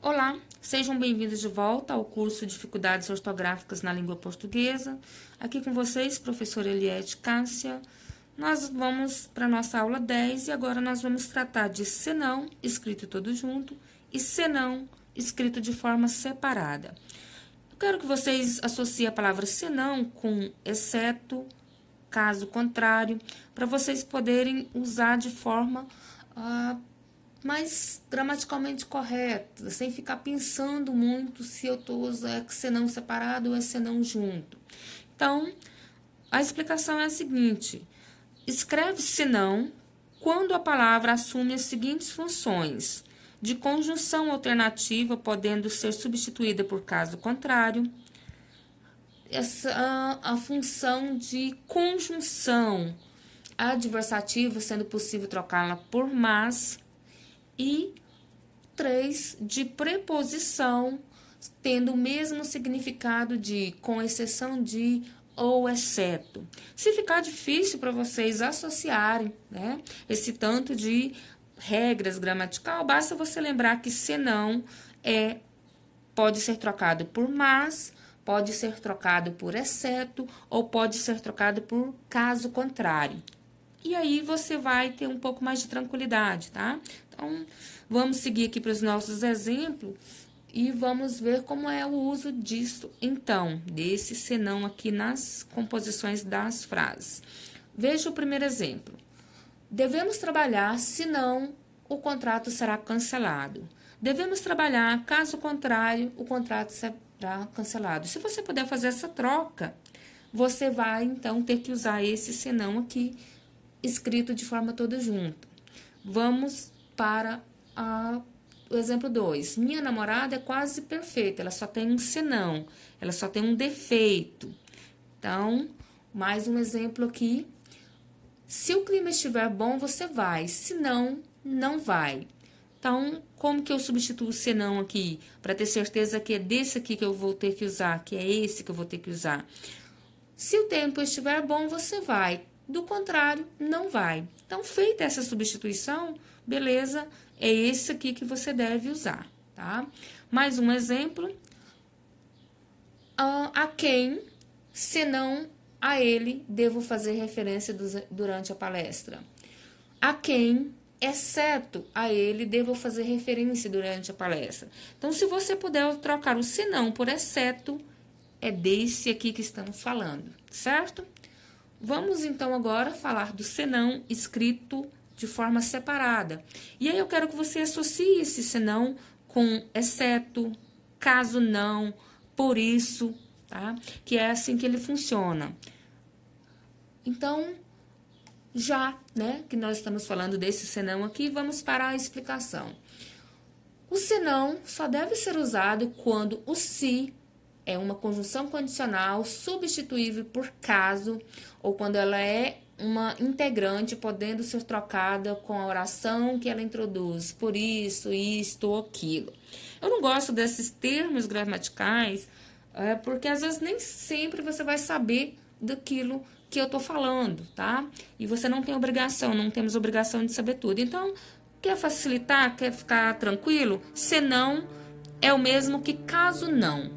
Olá, sejam bem-vindos de volta ao curso Dificuldades Ortográficas na Língua Portuguesa. Aqui com vocês, professora Eliette Cássia. Nós vamos para a nossa aula 10 e agora nós vamos tratar de senão, escrito todo junto, e senão, escrito de forma separada. Eu quero que vocês associem a palavra senão com exceto, caso contrário, para vocês poderem usar de forma uh, mas gramaticalmente correta, sem ficar pensando muito se eu estou usando é senão é separado ou é senão é junto. Então, a explicação é a seguinte: escreve senão quando a palavra assume as seguintes funções: de conjunção alternativa, podendo ser substituída por caso contrário, essa, a, a função de conjunção adversativa, sendo possível trocá-la por mas e três de preposição, tendo o mesmo significado de com exceção de ou exceto. Se ficar difícil para vocês associarem né, esse tanto de regras gramatical, basta você lembrar que senão é pode ser trocado por mas, pode ser trocado por exceto ou pode ser trocado por caso contrário e aí você vai ter um pouco mais de tranquilidade, tá? Então, vamos seguir aqui para os nossos exemplos e vamos ver como é o uso disso, então, desse senão aqui nas composições das frases. Veja o primeiro exemplo. Devemos trabalhar, senão o contrato será cancelado. Devemos trabalhar, caso contrário, o contrato será cancelado. Se você puder fazer essa troca, você vai então ter que usar esse senão aqui escrito de forma toda junto. Vamos para a, o exemplo 2. Minha namorada é quase perfeita, ela só tem um senão, ela só tem um defeito. Então, mais um exemplo aqui. Se o clima estiver bom, você vai, se não, não vai. Então, como que eu substituo o senão aqui? Para ter certeza que é desse aqui que eu vou ter que usar, que é esse que eu vou ter que usar. Se o tempo estiver bom, você vai. Do contrário, não vai. Então, feita essa substituição, beleza, é esse aqui que você deve usar, tá? Mais um exemplo. Ah, a quem, senão a ele, devo fazer referência durante a palestra? A quem, exceto a ele, devo fazer referência durante a palestra? Então, se você puder trocar o senão por exceto, é desse aqui que estamos falando, certo? Vamos então agora falar do senão escrito de forma separada. E aí eu quero que você associe esse senão com exceto, caso não, por isso, tá? Que é assim que ele funciona. Então, já, né, que nós estamos falando desse senão aqui, vamos para a explicação. O senão só deve ser usado quando o se si é uma conjunção condicional substituível por caso ou quando ela é uma integrante podendo ser trocada com a oração que ela introduz, por isso, isto ou aquilo. Eu não gosto desses termos gramaticais, é, porque às vezes nem sempre você vai saber daquilo que eu estou falando, tá? E você não tem obrigação, não temos obrigação de saber tudo. Então, quer facilitar, quer ficar tranquilo? Se não, é o mesmo que caso não.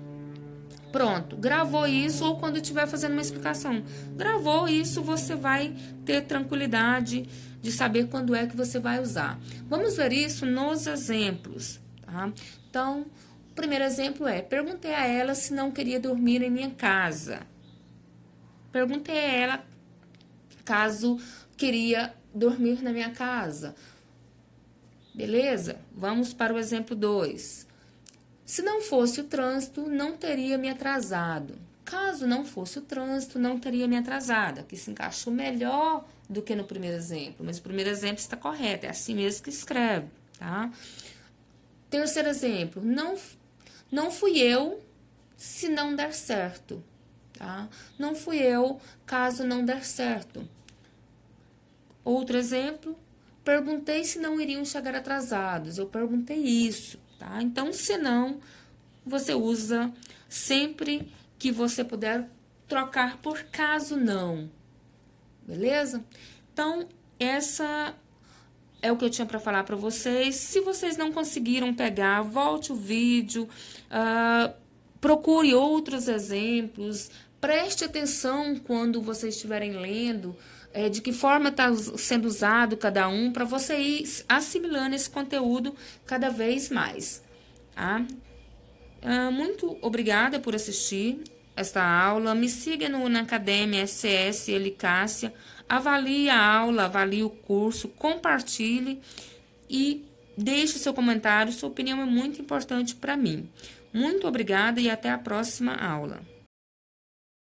Pronto, gravou isso ou quando estiver fazendo uma explicação, gravou isso, você vai ter tranquilidade de saber quando é que você vai usar. Vamos ver isso nos exemplos, tá? Então, o primeiro exemplo é: perguntei a ela se não queria dormir em minha casa. Perguntei a ela caso queria dormir na minha casa. Beleza? Vamos para o exemplo 2. Se não fosse o trânsito, não teria me atrasado. Caso não fosse o trânsito, não teria me atrasado. Aqui se encaixou melhor do que no primeiro exemplo, mas o primeiro exemplo está correto, é assim mesmo que escreve, tá? Terceiro exemplo, não, não fui eu se não der certo, tá? Não fui eu caso não der certo. Outro exemplo, perguntei se não iriam chegar atrasados, eu perguntei isso tá? Então, se não, você usa sempre que você puder trocar por caso não. Beleza? Então, essa é o que eu tinha para falar para vocês. Se vocês não conseguiram pegar, volte o vídeo, uh, procure outros exemplos, preste atenção quando vocês estiverem lendo é, de que forma está sendo usado cada um, para você ir assimilando esse conteúdo cada vez mais. Tá? Ah, muito obrigada por assistir esta aula. Me siga no, na Academia SCS Elicácia. Avalie a aula, avalie o curso, compartilhe e deixe seu comentário. Sua opinião é muito importante para mim. Muito obrigada e até a próxima aula.